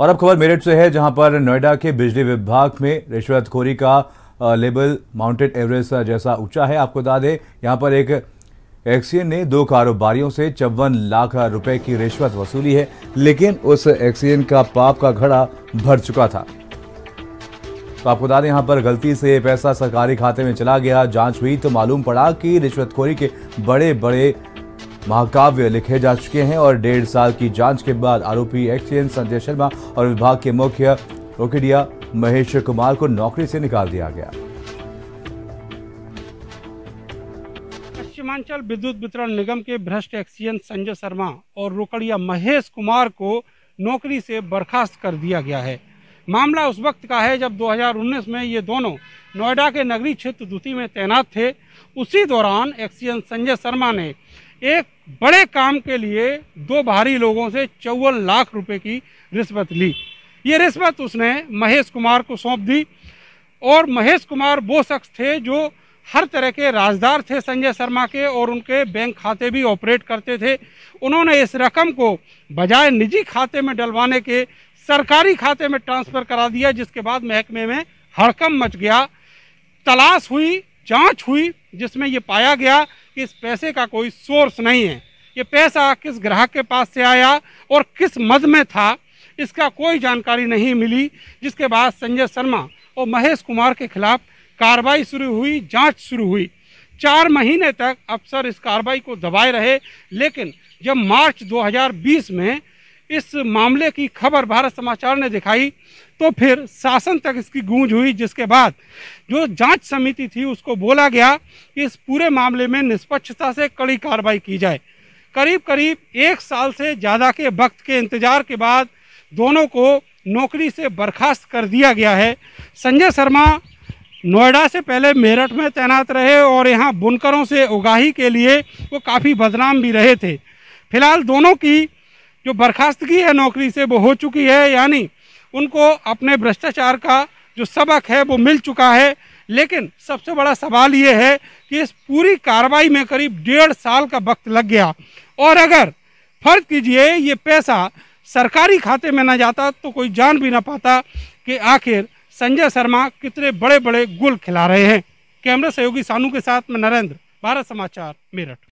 और अब खबर मेरठ से है जहां पर नोएडा के बिजली विभाग में रिश्वतखोरी का लेबल माउंटेड एवरेस्ट जैसा ऊंचा है आपको बता दें यहां पर एक एक्सीएन ने दो कारोबारियों से चौवन लाख रुपए की रिश्वत वसूली है लेकिन उस एक्सीएन का पाप का घड़ा भर चुका था तो आपको बता दें यहाँ पर गलती से पैसा सरकारी खाते में चला गया जांच हुई तो मालूम पड़ा कि रिश्वतखोरी के बड़े बड़े महाकाव्य लिखे जा चुके हैं और डेढ़ साल की जांच के बाद आरोपी एक्सएन संजय शर्मा और विभाग के मुख्य रोकेडिया महेश कुमार को नौकरी से निकाल दिया गया पश्चिमांचल विद्युत वितरण निगम के भ्रष्ट एक्सचेंज संजय शर्मा और रोकड़िया महेश कुमार को नौकरी से बर्खास्त कर दिया गया है मामला उस वक्त का है जब 2019 में ये दोनों नोएडा के नगरीय क्षेत्र द्वितीय में तैनात थे उसी दौरान एक्सीएन संजय शर्मा ने एक बड़े काम के लिए दो बाहरी लोगों से चौवन लाख रुपए की रिश्वत ली ये रिश्वत उसने महेश कुमार को सौंप दी और महेश कुमार वो शख्स थे जो हर तरह के राजदार थे संजय शर्मा के और उनके बैंक खाते भी ऑपरेट करते थे उन्होंने इस रकम को बजाय निजी खाते में डलवाने के सरकारी खाते में ट्रांसफ़र करा दिया जिसके बाद महकमे में हड़कम मच गया तलाश हुई जांच हुई जिसमें ये पाया गया कि इस पैसे का कोई सोर्स नहीं है ये पैसा किस ग्राहक के पास से आया और किस मद में था इसका कोई जानकारी नहीं मिली जिसके बाद संजय शर्मा और महेश कुमार के खिलाफ कार्रवाई शुरू हुई जांच शुरू हुई चार महीने तक अफसर इस कार्रवाई को दबाए रहे लेकिन जब मार्च 2020 में इस मामले की खबर भारत समाचार ने दिखाई तो फिर शासन तक इसकी गूंज हुई जिसके बाद जो जांच समिति थी उसको बोला गया कि इस पूरे मामले में निष्पक्षता से कड़ी कार्रवाई की जाए करीब करीब एक साल से ज़्यादा के वक्त के इंतज़ार के बाद दोनों को नौकरी से बर्खास्त कर दिया गया है संजय शर्मा नोएडा से पहले मेरठ में तैनात रहे और यहाँ बुनकरों से उगाही के लिए वो काफ़ी बदनाम भी रहे थे फिलहाल दोनों की जो बर्खास्तगी है नौकरी से वो हो चुकी है यानी उनको अपने भ्रष्टाचार का जो सबक है वो मिल चुका है लेकिन सबसे बड़ा सवाल ये है कि इस पूरी कार्रवाई में करीब डेढ़ साल का वक्त लग गया और अगर फर्ज कीजिए ये पैसा सरकारी खाते में ना जाता तो कोई जान भी ना पाता कि आखिर संजय शर्मा कितने बड़े बड़े गुल खिला रहे हैं कैमरा सहयोगी सानू के साथ में नरेंद्र भारत समाचार मेरठ